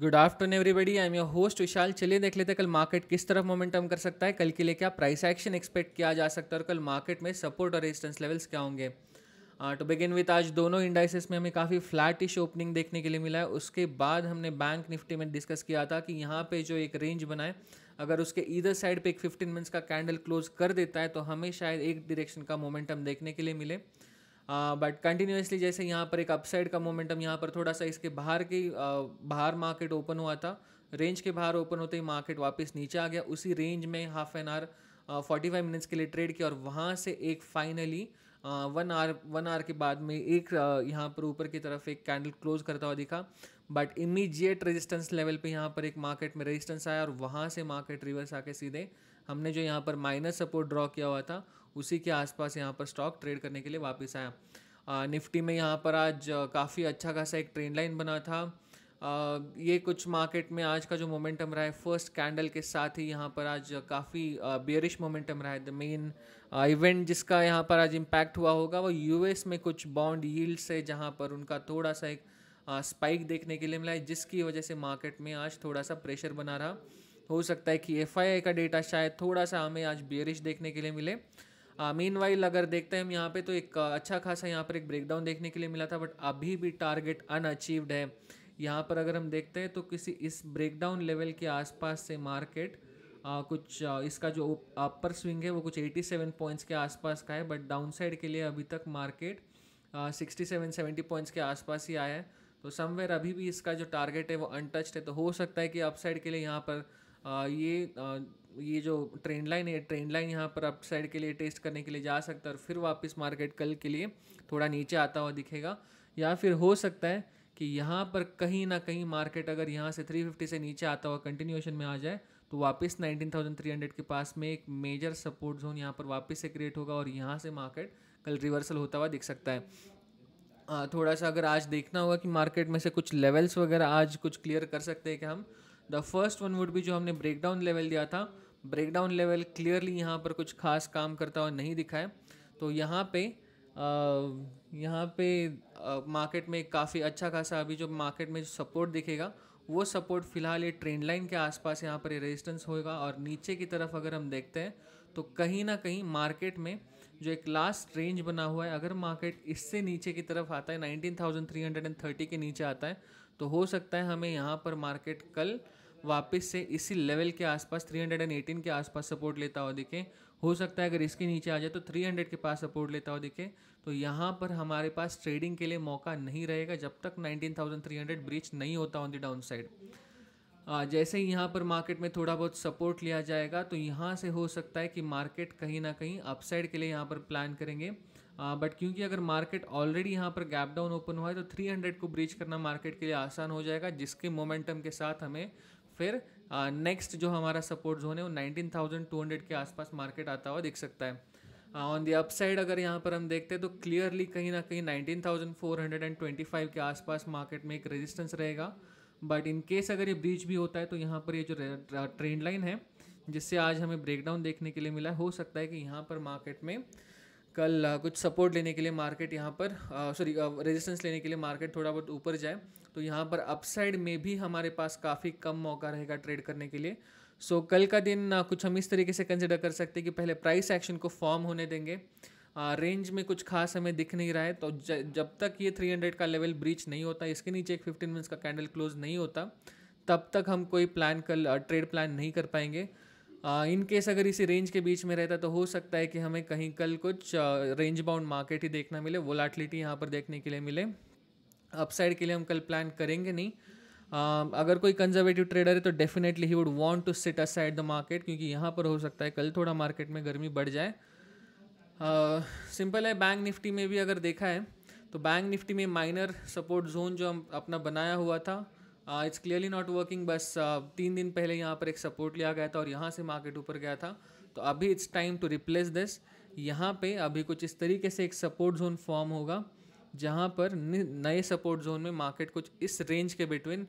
Good afternoon everybody I am your host Vishal चलिए देख लेते हैं कल मार्केट किस तरफ मोमेंटम कर सकता है कल के लिए क्या प्राइस एक्शन एक्सपेक्ट किया जा सकता है और कल मार्केट में सपोर्ट और रेजिस्टेंस लेवल्स क्या होंगे टू बिगिन विथ आज दोनों इंडाइसिस में हमें काफ़ी फ्लैट इश ओपनिंग देखने के लिए मिला है उसके बाद हमने बैंक निफ्टी में डिस्कस किया था कि यहाँ पे जो एक रेंज बनाए अगर उसके इधर साइड पे एक फिफ्टीन मिनट्स का कैंडल क्लोज कर देता है तो हमें शायद एक डिरेक्शन का मोमेंटम देखने के लिए मिले बट हाँ, कंटिन्यूसली जैसे यहाँ पर एक अपसाइड का मोमेंटम यहाँ पर थोड़ा सा इसके बाहर के बाहर मार्केट ओपन हुआ था रेंज के बाहर ओपन होते ही मार्केट वापस नीचे आ गया उसी रेंज में half an hour forty five minutes के लिए ट्रेड किया और वहाँ से एक finally one R one R के बाद में एक यहाँ पर ऊपर की तरफ एक कैंडल क्लोज करता हुआ दिखा बट इमीजिएट रेजिस्टेंस लेवल पे यहाँ पर एक मार्केट में रेजिस्टेंस आया और वहाँ से मार्केट रिवर्स आके सीधे हमने जो यहाँ पर माइनस सपोर्ट ड्रॉ किया हुआ था उसी के आसपास यहाँ पर स्टॉक ट्रेड करने के लिए वापस आया निफ्टी में यहाँ पर आज काफ़ी अच्छा खासा एक ट्रेंड लाइन बना था आ, ये कुछ मार्केट में आज का जो मोमेंटम रहा है फर्स्ट कैंडल के साथ ही यहाँ पर आज काफ़ी बियरिश मोमेंटम रहा है द मेन इवेंट जिसका यहाँ पर आज इम्पैक्ट हुआ होगा वो यूएस में कुछ बॉन्ड यील्ड्स है जहाँ पर उनका थोड़ा सा एक स्पाइक देखने के लिए मिला है जिसकी वजह से मार्केट में आज थोड़ा सा प्रेशर बना रहा हो सकता है कि एफ का डेटा शायद थोड़ा सा हमें आज बियरिश देखने के लिए मिले मेन uh, वाइल अगर देखते हैं हम यहाँ पे तो एक uh, अच्छा खासा यहाँ पर एक ब्रेकडाउन देखने के लिए मिला था बट अभी भी टारगेट अनअचीव्ड है यहाँ पर अगर हम देखते हैं तो किसी इस ब्रेकडाउन लेवल के आसपास से मार्केट आ, uh, कुछ आ, इसका जो अपर स्विंग है वो कुछ 87 पॉइंट्स के आसपास का है बट डाउन साइड के लिए अभी तक मार्केट आ, 67 70 पॉइंट्स के आसपास ही आया है तो समवेयर अभी भी इसका जो टारगेट है वो अनटच्ड है तो हो सकता है कि अपसाइड के लिए यहाँ पर आ, ये ये जो ट्रेंड लाइन है ट्रेंड लाइन यहाँ पर अप साइड के लिए टेस्ट करने के लिए जा सकता है और फिर वापस मार्केट कल के लिए थोड़ा नीचे आता हुआ दिखेगा या फिर हो सकता है कि यहाँ पर कहीं ना कहीं मार्केट अगर यहाँ से 350 से नीचे आता हुआ कंटिन्यूएशन में आ जाए तो वापस 19,300 के पास में एक मेजर सपोर्ट जोन यहाँ पर वापस से क्रिएट होगा और यहाँ से मार्केट कल रिवर्सल होता हुआ दिख सकता है थोड़ा सा अगर आज देखना होगा कि मार्केट में से कुछ लेवल्स वगैरह आज कुछ क्लियर कर सकते हैं कि हम द फर्स्ट वन वुड भी जो हमने ब्रेकडाउन लेवल दिया था ब्रेकडाउन लेवल क्लियरली यहाँ पर कुछ खास काम करता हुआ नहीं दिखा है तो यहाँ पे यहाँ पे मार्केट में काफ़ी अच्छा खासा अभी जो मार्केट में जो सपोर्ट दिखेगा वो सपोर्ट फिलहाल ये ट्रेंड लाइन के आसपास यहाँ पर ये रेजिस्टेंस होगा और नीचे की तरफ अगर हम देखते हैं तो कहीं ना कहीं मार्केट में जो एक लास्ट रेंज बना हुआ है अगर मार्केट इससे नीचे की तरफ आता है नाइनटीन के नीचे आता है तो हो सकता है हमें यहाँ पर मार्केट कल वापस से इसी लेवल के आसपास 318 के आसपास सपोर्ट लेता हुआ दिखे हो सकता है अगर इसके नीचे आ जाए तो 300 के पास सपोर्ट लेता हुआ दिखे तो यहाँ पर हमारे पास ट्रेडिंग के लिए मौका नहीं रहेगा जब तक 19,300 ब्रीच नहीं होता ऑन द डाउन साइड जैसे ही यहाँ पर मार्केट में थोड़ा बहुत सपोर्ट लिया जाएगा तो यहाँ से हो सकता है कि मार्केट कहीं ना कहीं अपसाइड के लिए यहाँ पर प्लान करेंगे बट क्योंकि अगर मार्केट ऑलरेडी यहाँ पर गैप डाउन ओपन हुआ है तो 300 को ब्रीच करना मार्केट के लिए आसान हो जाएगा जिसके मोमेंटम के साथ हमें फिर नेक्स्ट जो हमारा सपोर्ट जोन है वो नाइनटीन थाउजेंड टू हंड्रेड के आसपास मार्केट आता हुआ दिख सकता है ऑन दी अपसाइड अगर यहाँ पर हम देखते हैं तो क्लियरली कहीं ना कहीं thousand four hundred and twenty five के आसपास मार्केट में एक रेजिस्टेंस रहेगा बट इन केस अगर ये ब्रीच भी होता है तो यहाँ पर ये जो ट्रेंड लाइन है जिससे आज हमें ब्रेकडाउन देखने के लिए मिला हो सकता है कि यहाँ पर मार्केट में कल कुछ सपोर्ट लेने के लिए मार्केट यहाँ पर सॉरी रेजिस्टेंस लेने के लिए मार्केट थोड़ा बहुत ऊपर जाए तो यहाँ पर अपसाइड में भी हमारे पास काफ़ी कम मौका रहेगा ट्रेड करने के लिए सो so, कल का दिन कुछ हम इस तरीके से कंसिडर कर सकते हैं कि पहले प्राइस एक्शन को फॉर्म होने देंगे आ, रेंज में कुछ खास हमें दिख नहीं रहा है तो ज, जब तक ये 300 का लेवल ब्रीच नहीं होता इसके नीचे एक 15 मिनट्स का कैंडल क्लोज नहीं होता तब तक हम कोई प्लान कर ट्रेड प्लान नहीं कर पाएंगे इन केस अगर इसी रेंज के बीच में रहता तो हो सकता है कि हमें कहीं कल कुछ रेंज बाउंड मार्केट ही देखना मिले वोलाटिलिटी यहाँ पर देखने के लिए मिले अपसाइड के लिए हम कल प्लान करेंगे नहीं Uh, अगर कोई कंजर्वेटिव ट्रेडर है तो definitely he would want to sit aside the market क्योंकि यहाँ पर हो सकता है कल थोड़ा मार्केट में गर्मी बढ़ जाए सिंपल uh, है बैंक निफ्टी में भी अगर देखा है तो बैंक निफ्टी में माइनर सपोर्ट जोन जो हम अपना बनाया हुआ था इट्स क्लियरली नॉट वर्किंग बस uh, तीन दिन पहले यहाँ पर एक सपोर्ट लिया गया था और यहाँ से मार्केट ऊपर गया था तो अभी it's time to replace this यहाँ पे अभी कुछ इस तरीके से एक सपोर्ट जोन फॉर्म होगा जहाँ पर नए सपोर्ट जोन में मार्केट कुछ इस रेंज के between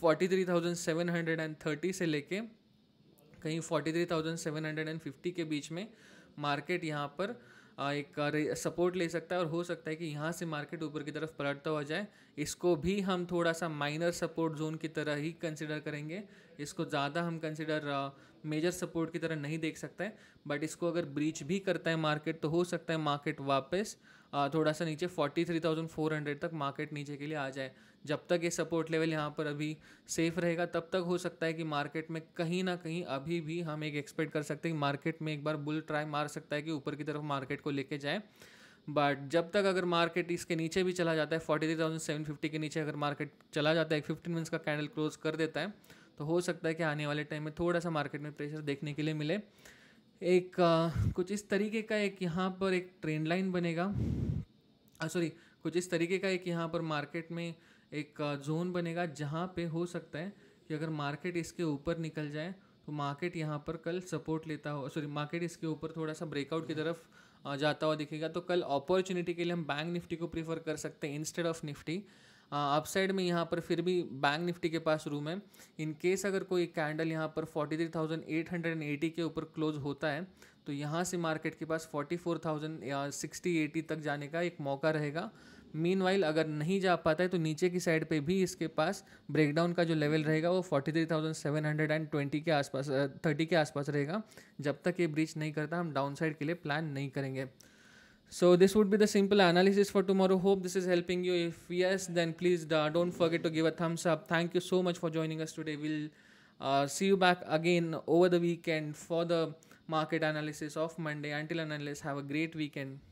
forty three thousand seven hundred and thirty से लेके कहीं forty three thousand seven hundred and fifty के बीच में मार्केट यहाँ पर एक सपोर्ट ले सकता है और हो सकता है कि यहाँ से मार्केट ऊपर की तरफ पलटता हुआ जाए इसको भी हम थोड़ा सा माइनर सपोर्ट जोन की तरह ही कंसिडर करेंगे इसको ज़्यादा हम कंसिडर मेजर सपोर्ट की तरह नहीं देख सकते बट इसको अगर ब्रीच भी करता है मार्केट तो हो सकता है मार्केट वापस थोड़ा सा नीचे 43,400 तक मार्केट नीचे के लिए आ जाए जब तक ये सपोर्ट लेवल यहाँ पर अभी सेफ रहेगा तब तक हो सकता है कि मार्केट में कहीं ना कहीं अभी भी हम एक एक्सपेक्ट कर सकते हैं कि मार्केट में एक बार बुल ट्राई मार सकता है कि ऊपर की तरफ मार्केट को लेके जाए बट जब तक अगर मार्केट इसके नीचे भी चला जाता है forty three thousand seven fifty के नीचे अगर मार्केट चला जाता है फिफ्टीन मिनट्स का कैंडल क्लोज कर देता है तो हो सकता है कि आने वाले टाइम में थोड़ा सा मार्केट में प्रेशर देखने के लिए मिले एक आ, कुछ इस तरीके का एक यहाँ पर एक ट्रेंड लाइन बनेगा सॉरी कुछ इस तरीके का एक यहाँ पर मार्केट में एक जोन बनेगा जहाँ पे हो सकता है कि अगर मार्केट इसके ऊपर निकल जाए तो मार्केट यहाँ पर कल सपोर्ट लेता हो सॉरी मार्केट इसके ऊपर थोड़ा सा ब्रेकआउट की तरफ जाता हुआ दिखेगा तो कल अपॉर्चुनिटी के लिए हम बैंक निफ्टी को प्रीफर कर सकते हैं इंस्टेड ऑफ निफ्टी अपसाइड में यहाँ पर फिर भी बैंक निफ्टी के पास रूम है इन केस अगर कोई कैंडल यहाँ पर 43,880 के ऊपर क्लोज होता है तो यहाँ से मार्केट के पास 44,000 या 60 80 तक जाने का एक मौका रहेगा मीन वाइल अगर नहीं जा पाता है तो नीचे की साइड पे भी इसके पास ब्रेकडाउन का जो लेवल रहेगा वो 43,720 के आसपास थर्टी के आसपास रहेगा जब तक ये ब्रीच नहीं करता हम डाउन साइड के लिए प्लान नहीं करेंगे So this would be the simple analysis for tomorrow. Hope this is helping you. If yes, then please uh, don't forget to give a thumbs up. Thank you so much for joining us today. We'll uh, see you back again over the weekend for the market analysis of Monday. Until and have a great weekend.